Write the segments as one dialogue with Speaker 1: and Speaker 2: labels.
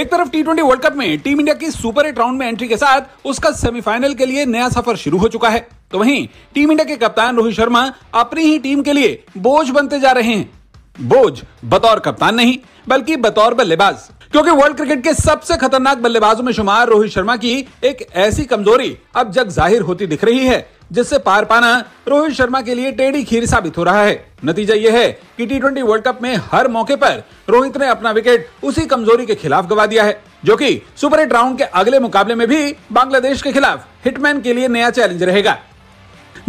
Speaker 1: एक तरफ T twenty world cup में टीम इंडिया की सुपर एट राउंड में एंट्री के साथ उसका सेमीफाइनल के लिए नया सफर शुरू हो चुका है तो वहीं टीम इंडिया के कप्तान रोहित शर्मा अपनी ही टीम के लिए बोझ बनते जा रहे हैं बोझ बतौर कप्तान नहीं बल्कि बतौर बल्लेबाज क्योंकि वर्ल्ड क्रिकेट के सबसे खतरनाक बल्लेबाजों में शुमार रोहित शर्मा की एक ऐसी कमजोरी अब जग जाहिर होती दिख रही है जिससे पार पाना रोहित शर्मा के लिए टेढ़ी खीर साबित हो रहा है नतीजा यह है कि टी ट्वेंटी वर्ल्ड कप में हर मौके पर रोहित ने अपना विकेट उसी कमजोरी के खिलाफ गवा दिया है जो कि सुपर एट राउंड के अगले मुकाबले में भी बांग्लादेश के खिलाफ हिटमैन के लिए नया चैलेंज रहेगा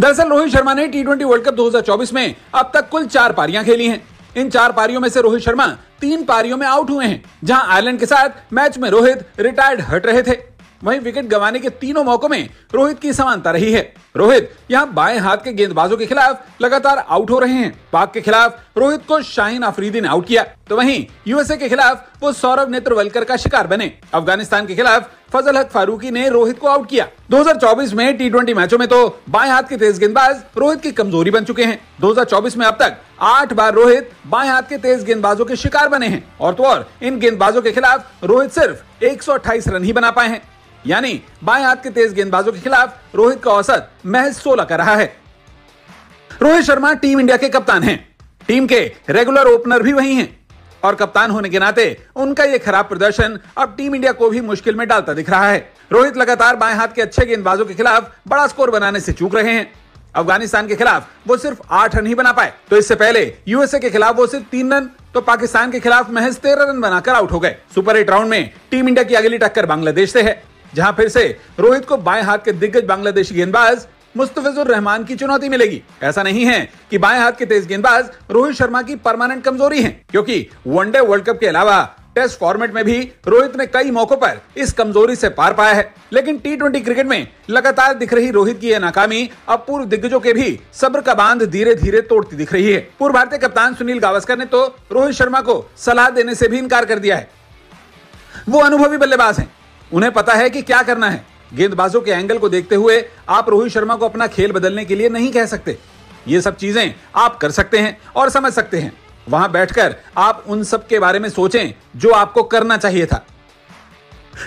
Speaker 1: दरअसल रोहित शर्मा ने टी ट्वेंटी वर्ल्ड कप 2024 में अब तक कुल चार पारियां खेली हैं इन चार पारियों में से रोहित शर्मा तीन पारियों में आउट हुए हैं जहां आयरलैंड के साथ मैच में रोहित रिटायर्ड हट रहे थे वहीं विकेट गंवाने के तीनों मौकों में रोहित की समानता रही है रोहित यहाँ बाएं हाथ के गेंदबाजों के खिलाफ लगातार आउट हो रहे हैं पाक के खिलाफ रोहित को शाहीन अफरीदी ने आउट किया तो वहीं यूएसए के खिलाफ वो सौरभ नेत्रवलकर का शिकार बने अफगानिस्तान के खिलाफ फजल हक फारूकी ने रोहित को आउट किया 2024 में टी मैचों में तो बाएं हाथ के तेज गेंदबाज रोहित की कमजोरी बन चुके हैं 2024 में अब तक आठ बार रोहित बाएं हाथ के तेज गेंदबाजों के शिकार बने हैं और तो और इन गेंदबाजों के खिलाफ रोहित सिर्फ एक रन ही बना पाए हैं यानी बाएं हाथ के तेज गेंदबाजों के खिलाफ रोहित का औसत महज सोलह का रहा है रोहित शर्मा टीम इंडिया के कप्तान हैं टीम के रेगुलर ओपनर भी वही हैं और कप्तान होने के नाते उनका यह खराब प्रदर्शन अब टीम इंडिया को भी मुश्किल में डालता दिख रहा है रोहित लगातार बाएं हाथ के अच्छे गेंदबाजों के खिलाफ बड़ा स्कोर बनाने से चूक रहे हैं अफगानिस्तान के खिलाफ वो सिर्फ आठ रन ही बना पाए तो इससे पहले यूएसए के खिलाफ वो सिर्फ तीन रन तो पाकिस्तान के खिलाफ महज तेरह रन बनाकर आउट हो गए सुपर एट राउंड में टीम इंडिया की अगली टक्कर बांग्लादेश से है जहां फिर से रोहित को बाएं हाथ के दिग्गज बांग्लादेशी गेंदबाज मुस्तफिजुर रहमान की चुनौती मिलेगी ऐसा नहीं है कि बाएं हाथ के तेज गेंदबाज रोहित शर्मा की परमानेंट कमजोरी है क्योंकि वनडे वर्ल्ड कप के अलावा टेस्ट फॉर्मेट में भी रोहित ने कई मौकों पर इस कमजोरी से पार पाया है लेकिन टी ट्वेंटी क्रिकेट में लगातार दिख रही रोहित की यह नाकामी अब पूर्व दिग्गजों के भी सब्र का बांध धीरे धीरे तोड़ती दिख रही है पूर्व भारतीय कप्तान सुनील गावस्कर ने तो रोहित शर्मा को सलाह देने से भी इनकार कर दिया है वो अनुभवी बल्लेबाज हैं उन्हें पता है कि क्या करना है गेंदबाजों के एंगल को देखते हुए आप रोहित शर्मा को अपना खेल बदलने के लिए नहीं कह सकते ये सब चीजें आप कर सकते हैं और समझ सकते हैं वहां बैठकर आप उन सब के बारे में सोचें जो आपको करना चाहिए था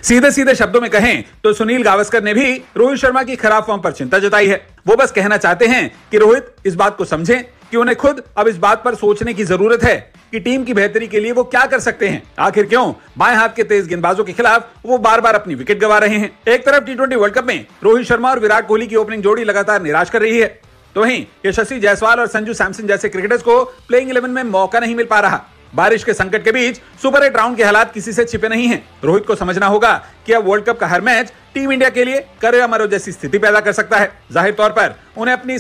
Speaker 1: सीधे सीधे शब्दों में कहें तो सुनील गावस्कर ने भी रोहित शर्मा की खराब फॉर्म पर चिंता जताई है वो बस कहना चाहते हैं कि रोहित इस बात को समझें कि उन्हें खुद अब इस बात पर सोचने की जरूरत है कि टीम की बेहतरी के लिए वो क्या कर सकते हैं आखिर क्यों बाएं हाथ के तेज गेंदबाजों के खिलाफ वो बार बार अपनी विकेट गवा रहे हैं एक तरफ टी वर्ल्ड कप में रोहित शर्मा और विराट कोहली की ओपनिंग जोड़ी लगातार निराश कर रही है तो वहीं यशस्वी जायसवाल और संजू सैमसन जैसे क्रिकेटर्स को प्लेइंग इलेवन में मौका नहीं मिल पा रहा बारिश के संकट के बीच सुपर एट राउंड के हालात किसी से छिपे नहीं हैं। रोहित को समझना होगा कि अब वर्ल्ड कप का हर मैच टीम इंडिया के लिए करो या मरो जैसी स्थिति पैदा कर सकता है जाहिर तौर पर उन्हें अपनी